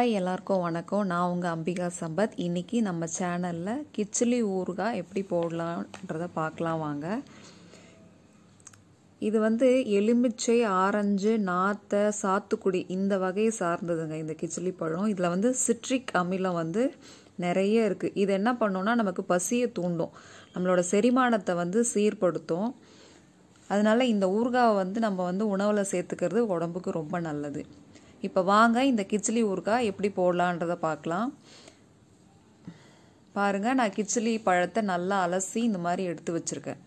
hi எல்லாருக்கும் வணக்கம் நான் உங்கள் அம்பிகா சம்பத் இன்றைக்கி நம்ம சேனலில் கிச்சிலி ஊறுகாய் எப்படி போடலான்றத பார்க்கலாம் வாங்க இது வந்து எலுமிச்சை ஆரஞ்சு நாற்றை சாத்துக்குடி இந்த வகையை சார்ந்ததுங்க இந்த கிச்சிலி பழம் இதில் வந்து சிட்ரிக் அமிலம் வந்து நிறைய இருக்குது இது என்ன பண்ணோம்னா நமக்கு பசியை தூண்டும் நம்மளோட செரிமானத்தை வந்து சீர்படுத்தும் அதனால் இந்த ஊறுகாவை வந்து நம்ம வந்து உணவில் சேர்த்துக்கிறது உடம்புக்கு ரொம்ப நல்லது இப்போ வாங்க இந்த கிச்சிலி ஊறுகாய் எப்படி போடலான்றதை பார்க்கலாம் பாருங்கள் நான் கிச்சிலி பழத்தை நல்லா அலசி இந்த மாதிரி எடுத்து வச்சுருக்கேன்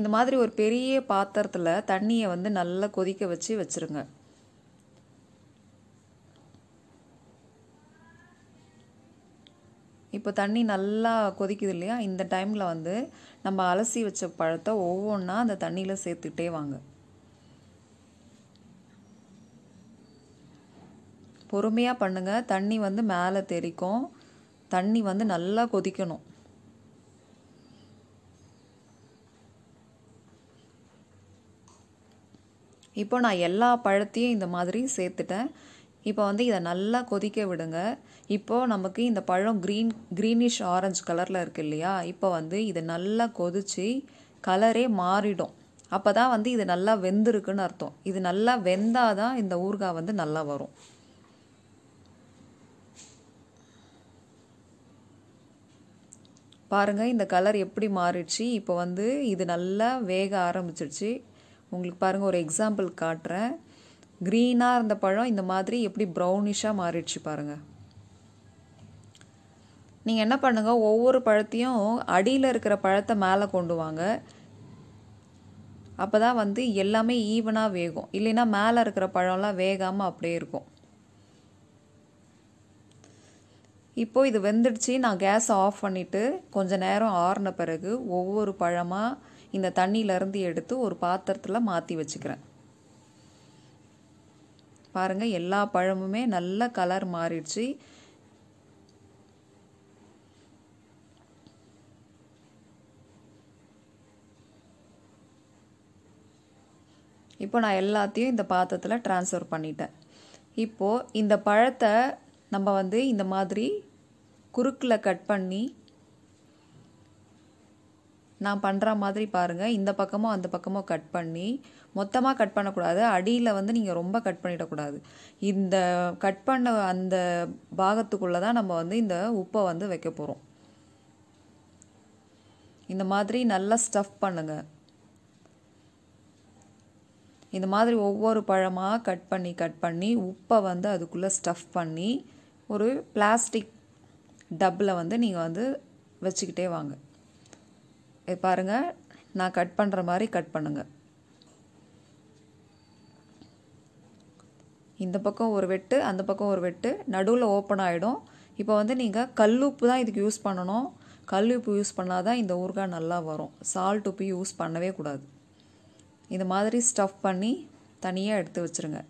இந்த மாதிரி ஒரு பெரிய பாத்திரத்தில் தண்ணியை வந்து நல்லா கொதிக்க வச்சு வச்சுருங்க இப்போ தண்ணி நல்லா கொதிக்குது இல்லையா இந்த டைமில் வந்து நம்ம அலசி வச்ச பழத்தை ஒவ்வொன்றா அந்த தண்ணியில் சேர்த்துக்கிட்டே வாங்க பொறுமையாக பண்ணுங்கள் தண்ணி வந்து மேலே தெரிக்கும் தண்ணி வந்து நல்லா கொதிக்கணும் இப்போ நான் எல்லா பழத்தையும் இந்த மாதிரி சேர்த்துட்டேன் இப்போ வந்து இதை நல்லா கொதிக்க விடுங்க இப்போது நமக்கு இந்த பழம் க்ரீன் க்ரீனிஷ் ஆரஞ்சு கலரில் இருக்குது இல்லையா இப்போ வந்து இது நல்லா கொதித்து கலரே மாறிடும் அப்போ தான் வந்து இது நல்லா வெந்திருக்குன்னு அர்த்தம் இது நல்லா வெந்தால் தான் இந்த ஊறுகாய் வந்து நல்லா வரும் பாருங்கள் இந்த கலர் எப்படி மாறிடுச்சு இப்போ வந்து இது நல்லா வேக ஆரம்பிச்சிருச்சு உங்களுக்கு பாருங்கள் ஒரு எக்ஸாம்பிள் காட்டுறேன் க்ரீனாக இருந்த பழம் இந்த மாதிரி எப்படி ப்ரௌனிஷாக மாறிடுச்சு பாருங்கள் நீங்கள் என்ன பண்ணுங்கள் ஒவ்வொரு பழத்தையும் அடியில் இருக்கிற பழத்தை மேலே கொண்டு வாங்க அப்போ தான் வந்து எல்லாமே ஈவனாக வேகும் இல்லைன்னா மேலே இருக்கிற பழம்லாம் வேகாமல் அப்படியே இருக்கும் இப்போது இது வெந்துடுச்சு நான் கேஸ் ஆஃப் பண்ணிவிட்டு கொஞ்சம் நேரம் ஆறின பிறகு ஒவ்வொரு பழமாக இந்த தண்ணியிலேருந்து எடுத்து ஒரு பாத்திரத்தில் மாற்றி வச்சுக்கிறேன் பாருங்கள் எல்லா பழமுமே நல்ல கலர் மாறிடுச்சு இப்போ நான் எல்லாத்தையும் இந்த பாத்திரத்தில் டிரான்ஸ்ஃபர் பண்ணிட்டேன் இப்போது இந்த பழத்தை நம்ம வந்து இந்த மாதிரி குறுக்கில் கட் பண்ணி நான் பண்ணுற மாதிரி பாருங்கள் இந்த பக்கமோ அந்த பக்கமோ கட் பண்ணி மொத்தமாக கட் பண்ணக்கூடாது அடியில் வந்து நீங்கள் ரொம்ப கட் பண்ணிடக்கூடாது இந்த கட் பண்ண அந்த பாகத்துக்குள்ளே தான் நம்ம வந்து இந்த உப்பை வந்து வைக்க போகிறோம் இந்த மாதிரி நல்லா ஸ்டஃப் பண்ணுங்கள் இந்த மாதிரி ஒவ்வொரு பழமாக கட் பண்ணி கட் பண்ணி உப்பை வந்து அதுக்குள்ளே ஸ்டஃப் பண்ணி ஒரு பிளாஸ்டிக் டப்பில் வந்து நீங்கள் வந்து வச்சுக்கிட்டே வாங்க பாருங்கள் நான் கட் பண்ணுற மாதிரி கட் பண்ணுங்கள் இந்த பக்கம் ஒரு வெட்டு அந்த பக்கம் ஒரு வெட்டு நடுவில் ஓப்பன் ஆகிடும் இப்போ வந்து நீங்கள் கல்லுப்பு தான் இதுக்கு யூஸ் பண்ணணும் கல்லுப்பு யூஸ் பண்ணால் தான் இந்த ஊறுகாய் நல்லா வரும் சால்ட் உப்பு யூஸ் பண்ணவே கூடாது இந்த மாதிரி ஸ்டஃப் பண்ணி தனியாக எடுத்து வச்சுருங்க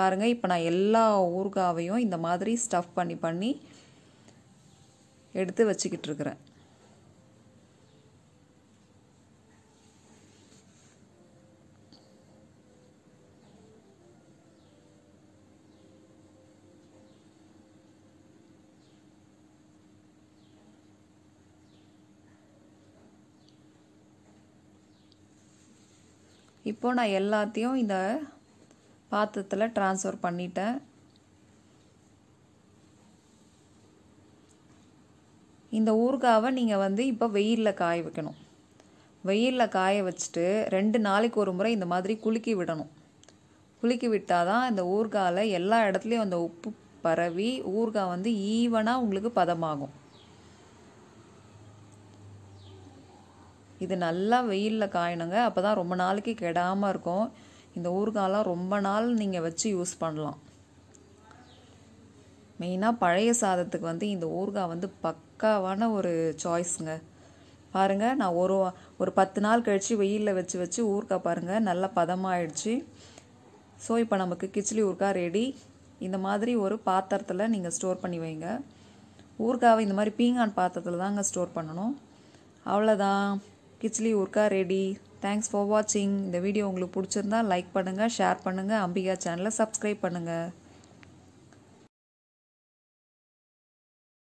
பாருங்கள் இப்போ நான் எல்லா ஊர்காவையும் இந்த மாதிரி ஸ்டஃப் பண்ணி பண்ணி எடுத்து வச்சுக்கிட்டு இருக்கிறேன் இப்போ நான் எல்லாத்தையும் இந்த பாத்திரத்தில் ட்ரான்ஸ்ஃபர் பண்ணிட்டேன் இந்த ஊறுகாவை நீங்கள் வந்து இப்போ வெயிலில் காய வைக்கணும் வெயிலில் காய வச்சுட்டு ரெண்டு நாளைக்கு ஒரு முறை இந்த மாதிரி குலுக்கி விடணும் குலுக்கி விட்டால் தான் இந்த ஊர்காவில் எல்லா இடத்துலையும் அந்த உப்பு பரவி ஊறுகாய் வந்து ஈவனாக உங்களுக்கு பதமாகும் இது நல்லா வெயிலில் காயணுங்க அப்போ தான் ரொம்ப நாளைக்கு கெடாமல் இருக்கும் இந்த ஊறுகாலாம் ரொம்ப நாள் நீங்கள் வச்சு யூஸ் பண்ணலாம் மெயினாக பழைய சாதத்துக்கு வந்து இந்த ஊறுகாய் வந்து பக்காவான ஒரு சாய்ஸுங்க பாருங்கள் நான் ஒரு ஒரு பத்து நாள் கழித்து வெயிலில் வச்சு வச்சு ஊறுகாய் பாருங்கள் நல்லா பதமாகிடுச்சு ஸோ இப்போ நமக்கு கிச்சிலி ஊறுகாய் ரெடி இந்த மாதிரி ஒரு பாத்திரத்தில் நீங்கள் ஸ்டோர் பண்ணி வைங்க ஊறுகாவை இந்த மாதிரி பீங்கான் பாத்திரத்தில் தாங்க ஸ்டோர் பண்ணணும் அவ்வளோதான் கிச்சிலி ஊறுகாய் ரெடி தேங்க்ஸ் ஃபார் வாட்சிங் இந்த வீடியோ உங்களுக்கு பிடிச்சிருந்தா லைக் பண்ணுங்கள் ஷேர் பண்ணுங்கள் அம்பிகா சேனலை சப்ஸ்கிரைப் பண்ணுங்கள்